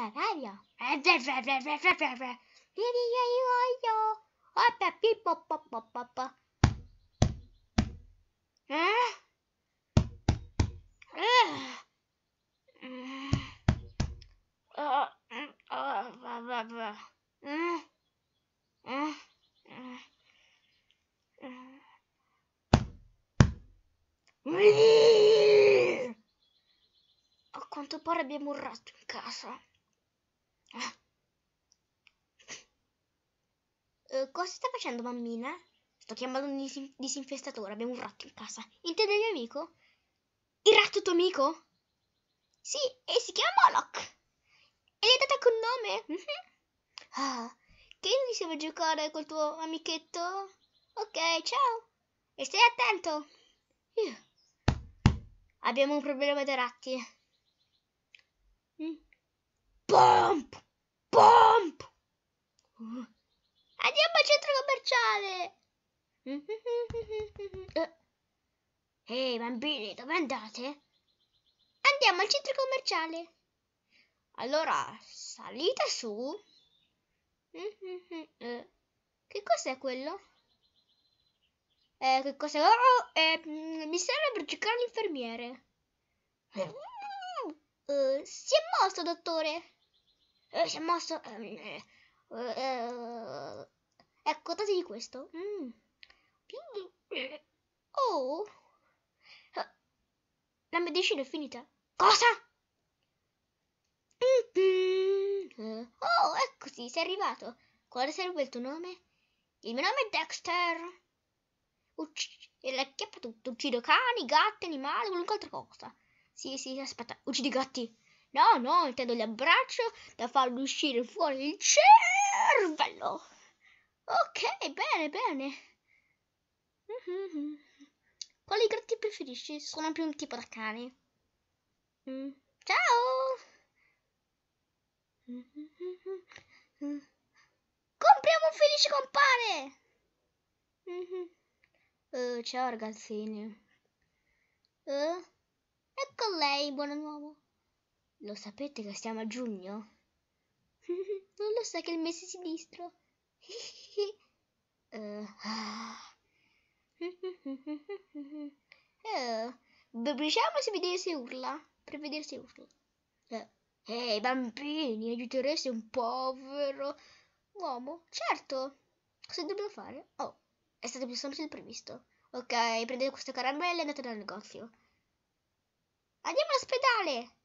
la radio. A quanto pare abbiamo un ratto in casa. Eh, cosa sta facendo mammina? Sto chiamando un disin disinfestatore, abbiamo un ratto in casa. Intende il mio amico? Il ratto tuo amico? Sì, e si chiama Moloch. E gli hai dato con nome? Mm -hmm. ah, che non si a giocare col tuo amichetto? Ok, ciao. E stai attento. Uh. Abbiamo un problema dei ratti. Mm. Pomp! Pomp! Andiamo al centro commerciale! Ehi hey, bambini, dove andate? Andiamo al centro commerciale! Allora, salite su! Che cos'è quello? Eh, che cos'è? Oh, oh eh, mm, mi serve per cercare l'infermiere. Uh, si è mosso, dottore! eh, si è mosso. Ehm, eh, eh, ecco, date di questo. Mm. Eh, oh, eh, la medicina è finita. Cosa? Mm-hmm. Oh, ecco sì, sei arrivato. Quale sarebbe il tuo nome? Il mio nome è Dexter. Ucc- e la chiappa tutto. Uccido cani, gatti, animali, qualunque altra cosa. Sì, sì, aspetta. Uccidi i gatti. No, no, intendo l'abbraccio da farlo uscire fuori il cervello. Ok, bene, bene. Mm-hmm. Quali gatti preferisci? Sono più un tipo da cane. Mm. Ciao! Mm-hmm. Compriamo un felice compare! Mm-hmm. Uh, ciao ragazzini. Uh, ecco lei, buon uomo. Lo sapete che siamo a giugno? non lo sa che è il mese sinistro. uh, ah. uh, se vedere se urla. Per vedere se urla. Uh, eh, Ehi hey, bambini, aiutereste un povero uomo? Certo. Cosa dobbiamo fare? Oh, è stato più semplice del previsto. Ok, prendete queste caramelle e andate dal negozio. Andiamo all'ospedale!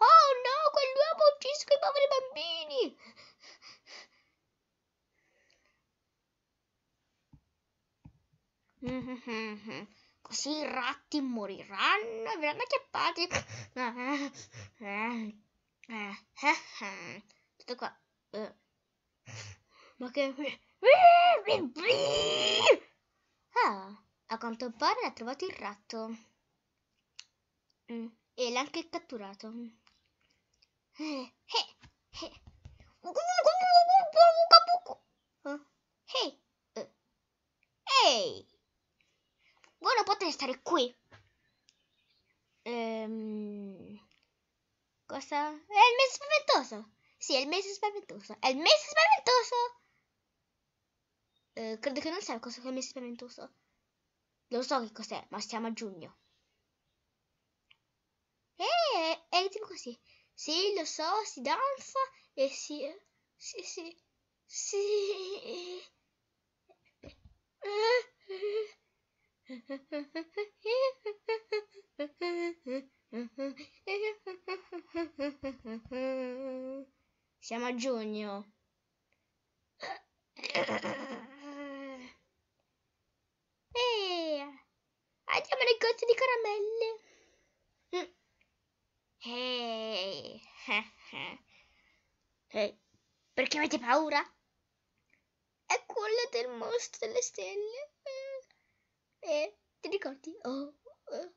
Oh no, quell'uomo uccisca i poveri bambini! Così i ratti moriranno e verranno acchiappati. Tutto qua. Ma che... Ah, a quanto pare ha trovato il ratto. E l'ha anche catturato. Ehi! Voi non potete stare qui. Ehm, cosa? È il mese spaventoso. Sì, è il mese spaventoso. È il mese spaventoso. Eh, credo che non sia cosa è il mese spaventoso. Lo so che cos'è, ma siamo a giugno. E eh, è tipo così. Sì, lo so, si danza e si... Sì, sì, sì. Siamo a giugno. Eh, andiamo al negozio di caramelle. eh, perché avete paura? È quella del mostro delle stelle. Eh, eh ti ricordi? Oh, oh,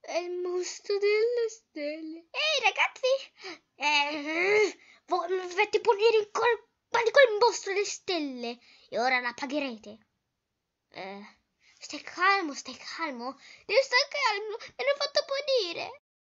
è il mostro delle stelle. Ehi ragazzi, eh, voi dovete punire in colpa di quel mostro delle stelle e ora la pagherete. Eh, stai calmo, stai calmo, devi stare calmo, me l'ho fatto punire.